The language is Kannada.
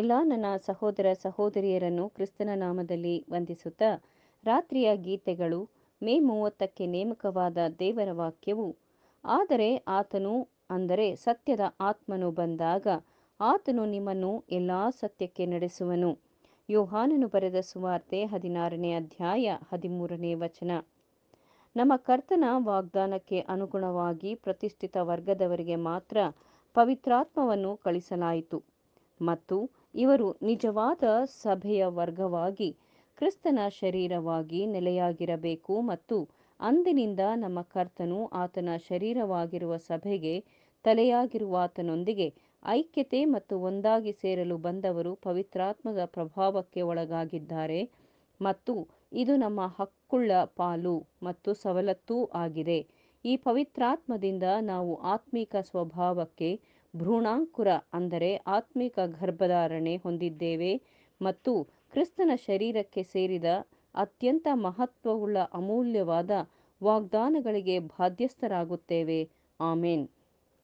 ಎಲ್ಲ ನನ್ನ ಸಹೋದರ ಸಹೋದರಿಯರನ್ನು ಕ್ರಿಸ್ತನ ನಾಮದಲ್ಲಿ ವಂದಿಸುತ್ತಾ ರಾತ್ರಿಯ ಗೀತೆಗಳು ಮೇ ಮೂವತ್ತಕ್ಕೆ ನೇಮಕವಾದ ದೇವರ ವಾಕ್ಯವು ಆದರೆ ಆತನು ಅಂದರೆ ಸತ್ಯದ ಆತ್ಮನು ಬಂದಾಗ ಆತನು ನಿಮ್ಮನ್ನು ಎಲ್ಲ ಸತ್ಯಕ್ಕೆ ನಡೆಸುವನು ಯೋಹಾನನು ಬರೆದ ಸುವಾರ್ತೆ ಹದಿನಾರನೇ ಅಧ್ಯಾಯ ಹದಿಮೂರನೇ ವಚನ ನಮ್ಮ ಕರ್ತನ ವಾಗ್ದಾನಕ್ಕೆ ಅನುಗುಣವಾಗಿ ಪ್ರತಿಷ್ಠಿತ ವರ್ಗದವರಿಗೆ ಮಾತ್ರ ಪವಿತ್ರಾತ್ಮವನ್ನು ಕಳಿಸಲಾಯಿತು ಮತ್ತು ಇವರು ನಿಜವಾದ ಸಭೆಯ ವರ್ಗವಾಗಿ ಕ್ರಿಸ್ತನ ಶರೀರವಾಗಿ ನೆಲೆಯಾಗಿರಬೇಕು ಮತ್ತು ಅಂದಿನಿಂದ ನಮ್ಮ ಕರ್ತನು ಆತನ ಶರೀರವಾಗಿರುವ ಸಭೆಗೆ ತಲೆಯಾಗಿರುವ ಆತನೊಂದಿಗೆ ಐಕ್ಯತೆ ಮತ್ತು ಒಂದಾಗಿ ಸೇರಲು ಬಂದವರು ಪವಿತ್ರಾತ್ಮದ ಪ್ರಭಾವಕ್ಕೆ ಒಳಗಾಗಿದ್ದಾರೆ ಮತ್ತು ಇದು ನಮ್ಮ ಹಕ್ಕುಳ್ಳ ಪಾಲು ಮತ್ತು ಸವಲತ್ತೂ ಆಗಿದೆ ಈ ಪವಿತ್ರಾತ್ಮದಿಂದ ನಾವು ಆತ್ಮಿಕ ಸ್ವಭಾವಕ್ಕೆ ಭ್ರೂಣಾಂಕುರ ಅಂದರೆ ಆತ್ಮಿಕ ಗರ್ಭಧಾರಣೆ ಹೊಂದಿದ್ದೇವೆ ಮತ್ತು ಕ್ರಿಸ್ತನ ಶರೀರಕ್ಕೆ ಸೇರಿದ ಅತ್ಯಂತ ಮಹತ್ವವುಳ್ಳ ಅಮೂಲ್ಯವಾದ ವಾಗ್ದಾನಗಳಿಗೆ ಬಾಧ್ಯಸ್ಥರಾಗುತ್ತೇವೆ ಆಮೇನ್